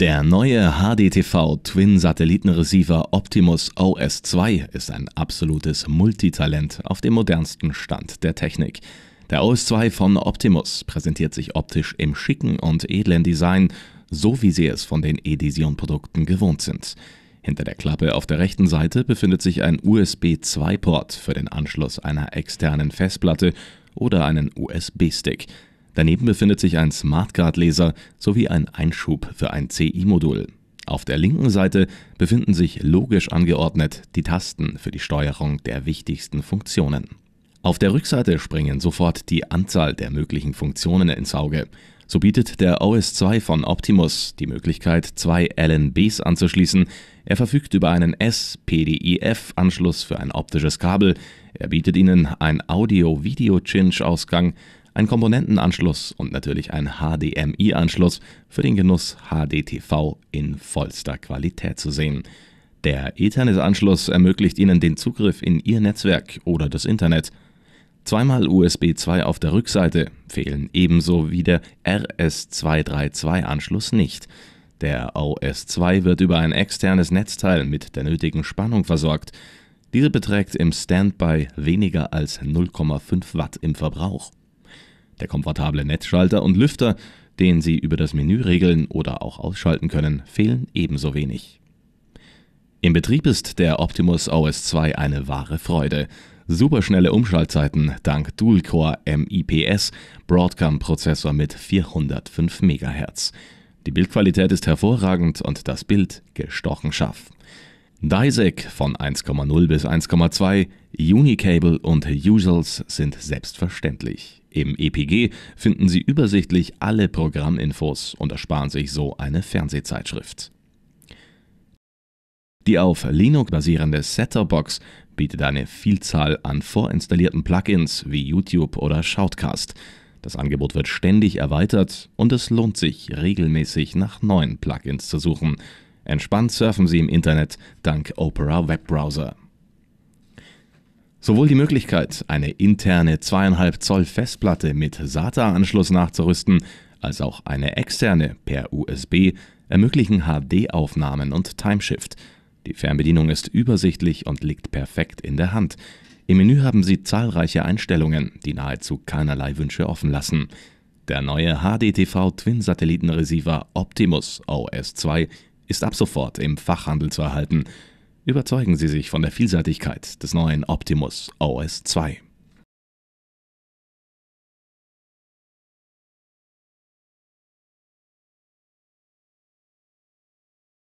Der neue HDTV Twin Satellitenreceiver Optimus OS2 ist ein absolutes Multitalent auf dem modernsten Stand der Technik. Der OS2 von Optimus präsentiert sich optisch im schicken und edlen Design, so wie Sie es von den Edision-Produkten gewohnt sind. Hinter der Klappe auf der rechten Seite befindet sich ein USB-2-Port für den Anschluss einer externen Festplatte oder einen USB-Stick – Daneben befindet sich ein smartcard laser sowie ein Einschub für ein CI-Modul. Auf der linken Seite befinden sich logisch angeordnet die Tasten für die Steuerung der wichtigsten Funktionen. Auf der Rückseite springen sofort die Anzahl der möglichen Funktionen ins Auge. So bietet der OS2 von Optimus die Möglichkeit, zwei LNBs anzuschließen. Er verfügt über einen S-PDIF-Anschluss für ein optisches Kabel. Er bietet Ihnen einen Audio-Video-Cinch-Ausgang ein Komponentenanschluss und natürlich ein HDMI-Anschluss für den Genuss HDTV in vollster Qualität zu sehen. Der Ethernet-Anschluss ermöglicht Ihnen den Zugriff in Ihr Netzwerk oder das Internet. Zweimal USB 2 auf der Rückseite fehlen ebenso wie der RS232-Anschluss nicht. Der OS2 wird über ein externes Netzteil mit der nötigen Spannung versorgt. Diese beträgt im Standby weniger als 0,5 Watt im Verbrauch der komfortable Netzschalter und Lüfter, den Sie über das Menü regeln oder auch ausschalten können, fehlen ebenso wenig. Im Betrieb ist der Optimus OS 2 eine wahre Freude. Superschnelle Umschaltzeiten dank Dual-Core MIPS Broadcom-Prozessor mit 405 MHz. Die Bildqualität ist hervorragend und das Bild gestochen scharf. DISEC von 1,0 bis 1,2, Unicable und Usals sind selbstverständlich. Im EPG finden Sie übersichtlich alle Programminfos und ersparen sich so eine Fernsehzeitschrift. Die auf Linux basierende Setterbox bietet eine Vielzahl an vorinstallierten Plugins wie YouTube oder Shoutcast. Das Angebot wird ständig erweitert und es lohnt sich, regelmäßig nach neuen Plugins zu suchen – Entspannt surfen Sie im Internet dank Opera Webbrowser. Sowohl die Möglichkeit, eine interne 2,5 Zoll Festplatte mit SATA-Anschluss nachzurüsten, als auch eine externe per USB ermöglichen HD-Aufnahmen und Timeshift. Die Fernbedienung ist übersichtlich und liegt perfekt in der Hand. Im Menü haben Sie zahlreiche Einstellungen, die nahezu keinerlei Wünsche offen lassen. Der neue HDTV Twin-Satellitenreceiver Optimus OS2 ist ab sofort im Fachhandel zu erhalten. Überzeugen Sie sich von der Vielseitigkeit des neuen Optimus OS 2.